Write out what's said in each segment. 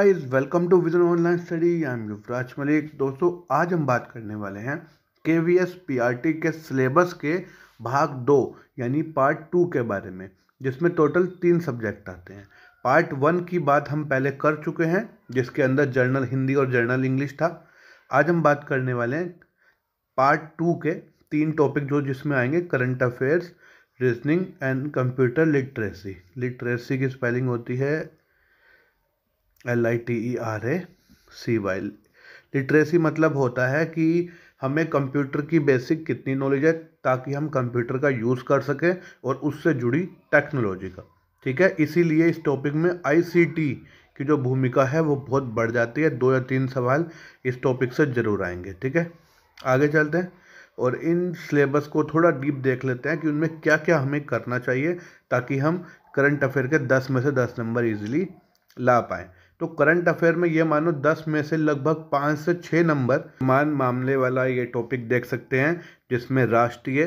guys welcome to vision online study I am Yuvraj Malik दोस्तों आज हम बात करने वाले हैं K V S P R T के सिलेबस के भाग दो यानी पार्ट टू के बारे में जिसमें टोटल तीन सब्जेक्ट आते हैं पार्ट वन की बात हम पहले कर चुके हैं जिसके अंदर जर्नल हिंदी और जर्नल इंग्लिश था आज हम बात करने वाले हैं पार्ट टू के तीन टॉपिक जो जिसमें आएंगे current affairs reasoning and computer literacy literacy की स्पेलिंग होती है L I T E R A C Y literacy मतलब होता है कि हमें कंप्यूटर की बेसिक कितनी नॉलेज है ताकि हम कंप्यूटर का यूज़ कर सकें और उससे जुड़ी टेक्नोलॉजी का ठीक है इसीलिए इस टॉपिक में आईसीटी की जो भूमिका है वो बहुत बढ़ जाती है दो या तीन सवाल इस टॉपिक से ज़रूर आएंगे ठीक है आगे चलते हैं और इन सिलेबस को थोड़ा डीप देख लेते हैं कि उनमें क्या क्या हमें करना चाहिए ताकि हम करंट अफेयर के दस में से दस नंबर ईजिली ला पाएँ तो करंट अफेयर में ये मानो दस में से लगभग पाँच से छः नंबर मान मामले वाला ये टॉपिक देख सकते हैं जिसमें राष्ट्रीय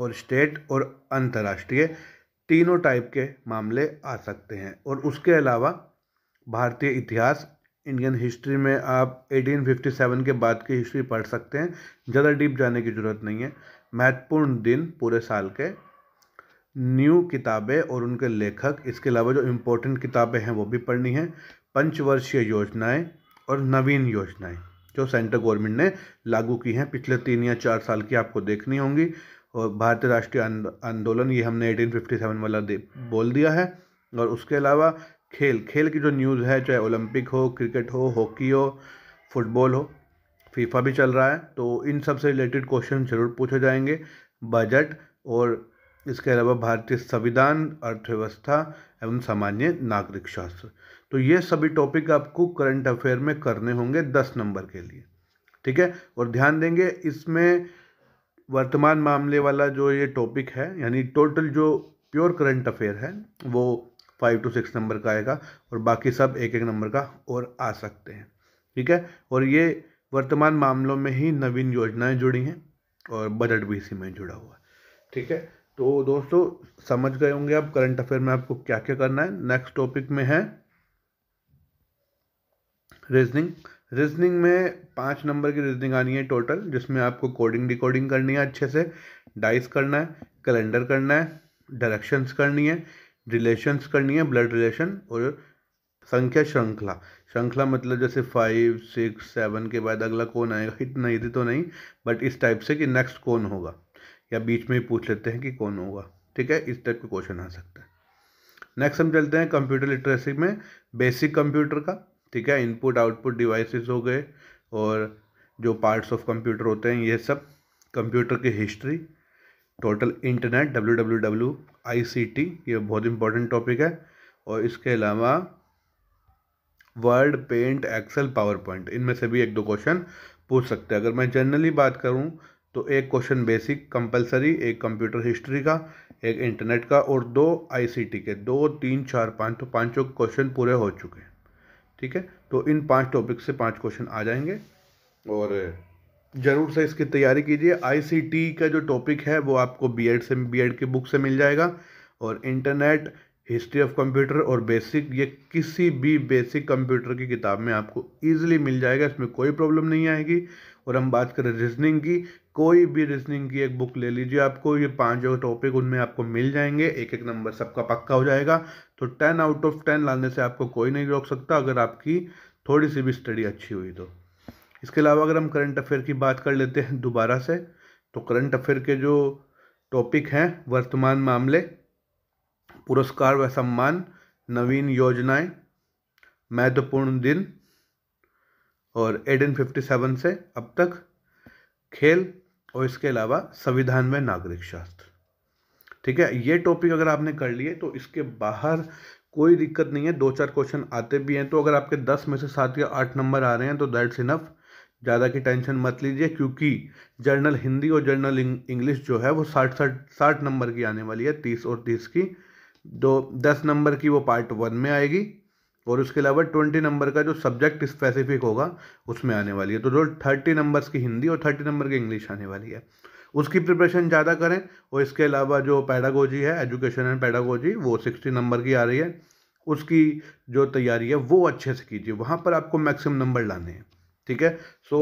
और स्टेट और अंतर्राष्ट्रीय तीनों टाइप के मामले आ सकते हैं और उसके अलावा भारतीय इतिहास इंडियन हिस्ट्री में आप 1857 के बाद की हिस्ट्री पढ़ सकते हैं ज़्यादा डीप जाने की ज़रूरत नहीं है महत्वपूर्ण दिन पूरे साल के न्यू किताबें और उनके लेखक इसके अलावा जो इम्पोर्टेंट किताबें हैं वो भी पढ़नी हैं पंचवर्षीय योजनाएं और नवीन योजनाएं जो सेंट्रल गवर्नमेंट ने लागू की हैं पिछले तीन या चार साल की आपको देखनी होंगी और भारतीय राष्ट्रीय आंदोलन ये हमने 1857 वाला बोल दिया है और उसके अलावा खेल खेल की जो न्यूज़ है चाहे ओलंपिक हो क्रिकेट हो हॉकी हो फुटबॉल हो फीफा भी चल रहा है तो इन सब से रिलेटेड क्वेश्चन जरूर पूछे जाएंगे बजट और इसके अलावा भारतीय संविधान अर्थव्यवस्था एवं सामान्य नागरिक शास्त्र तो ये सभी टॉपिक आपको करंट अफेयर में करने होंगे दस नंबर के लिए ठीक है और ध्यान देंगे इसमें वर्तमान मामले वाला जो ये टॉपिक है यानी टोटल जो प्योर करंट अफेयर है वो फाइव टू सिक्स नंबर का आएगा और बाकी सब एक एक नंबर का और आ सकते हैं ठीक है और ये वर्तमान मामलों में ही नवीन योजनाएं जुड़ी हैं और बजट भी इसी में जुड़ा हुआ ठीक है तो दोस्तों समझ गए होंगे आप करंट अफेयर में आपको क्या क्या करना है नेक्स्ट टॉपिक में है रीज़निंग रीज़निंग में पाँच नंबर की रीज़निंग आनी है टोटल जिसमें आपको कोडिंग डिकोडिंग करनी है अच्छे से डाइस करना है कैलेंडर करना है डायरेक्शंस करनी है रिलेशंस करनी है ब्लड रिलेशन और संख्या श्रृंखला श्रृंखला मतलब जैसे फाइव सिक्स सेवन के बाद अगला कौन आएगा इतना ही तो नहीं बट इस टाइप से कि नेक्स्ट कौन होगा या बीच में ही पूछ लेते हैं कि कौन होगा ठीक है इस टाइप के क्वेश्चन आ सकता है नेक्स्ट हम चलते हैं कंप्यूटर लिटरेसी में बेसिक कंप्यूटर का ठीक है इनपुट आउटपुट डिवाइसेस हो गए और जो पार्ट्स ऑफ कंप्यूटर होते हैं ये सब कंप्यूटर की history total internet W W W I C T ये बहुत इंपॉर्टेंट टॉपिक है और इसके अलावा Word Paint Excel PowerPoint इनमें से भी एक दो क्वेश्चन पूछ सकते हैं अगर मैं जनरली बात करूं तो एक क्वेश्चन बेसिक कंपलसरी एक कंप्यूटर हिस्ट्री का एक इंटरनेट का और दो आईसीटी के दो तीन चार पाँच तो पाँचों क्वेश्चन पूरे हो चुके हैं ठीक है तो इन पांच टॉपिक से पांच क्वेश्चन आ जाएंगे और ज़रूर से इसकी तैयारी कीजिए आईसीटी का जो टॉपिक है वो आपको बीएड से बीएड की बुक से मिल जाएगा और इंटरनेट हिस्ट्री ऑफ कंप्यूटर और बेसिक ये किसी भी बेसिक कंप्यूटर की किताब में आपको ईजिली मिल जाएगा इसमें कोई प्रॉब्लम नहीं आएगी और हम बात करें रीजनिंग की कोई भी रीजनिंग की एक बुक ले लीजिए आपको ये पांच जो टॉपिक उनमें आपको मिल जाएंगे एक एक नंबर सबका पक्का हो जाएगा तो टेन आउट ऑफ टेन लाने से आपको कोई नहीं रोक सकता अगर आपकी थोड़ी सी भी स्टडी अच्छी हुई तो इसके अलावा अगर हम करंट अफेयर की बात कर लेते हैं दोबारा से तो करंट अफेयर के जो टॉपिक हैं वर्तमान मामले पुरस्कार व सम्मान नवीन योजनाएं महत्वपूर्ण दिन और एडन फिफ्टी सेवन से अब तक खेल और इसके अलावा संविधान में नागरिक शास्त्र ठीक है ये टॉपिक अगर आपने कर लिए तो इसके बाहर कोई दिक्कत नहीं है दो चार क्वेश्चन आते भी हैं तो अगर आपके दस में से सात या आठ नंबर आ रहे हैं तो दैट्स इनफ ज़्यादा की टेंशन मत लीजिए क्योंकि जर्नल हिंदी और जर्नल इंग्लिश जो है वो साठ साठ साठ नंबर की आने वाली है तीस और तीस की दो दस नंबर की वो पार्ट वन में आएगी और उसके अलावा ट्वेंटी नंबर का जो सब्जेक्ट स्पेसिफिक होगा उसमें आने वाली है तो जो थर्टी नंबर्स की हिंदी और थर्टी नंबर की इंग्लिश आने वाली है उसकी प्रिपरेशन ज़्यादा करें और इसके अलावा जो पैडागोजी है एजुकेशन एंड पैडागोजी वो सिक्सटी नंबर की आ रही है उसकी जो तैयारी है वो अच्छे से कीजिए वहाँ पर आपको मैक्सिमम नंबर लाने हैं ठीक है सो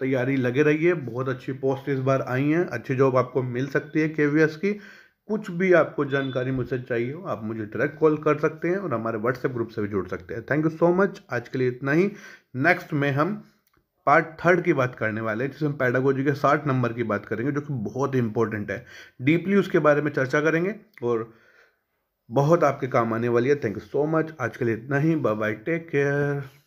तैयारी लगे रहिए बहुत अच्छी पोस्ट इस बार आई हैं अच्छी जॉब आपको मिल सकती है के की कुछ भी आपको जानकारी मुझसे चाहिए हो आप मुझे डायरेक्ट कॉल कर सकते हैं और हमारे व्हाट्सएप ग्रुप से भी जुड़ सकते हैं थैंक यू सो मच आज के लिए इतना ही नेक्स्ट में हम पार्ट थर्ड की बात करने वाले हैं जिसमें पैडागोजी के साठ नंबर की बात करेंगे जो कि बहुत इंपॉर्टेंट है डीपली उसके बारे में चर्चा करेंगे और बहुत आपके काम आने वाली है थैंक यू सो मच आज के लिए इतना ही बाय बाय टेक केयर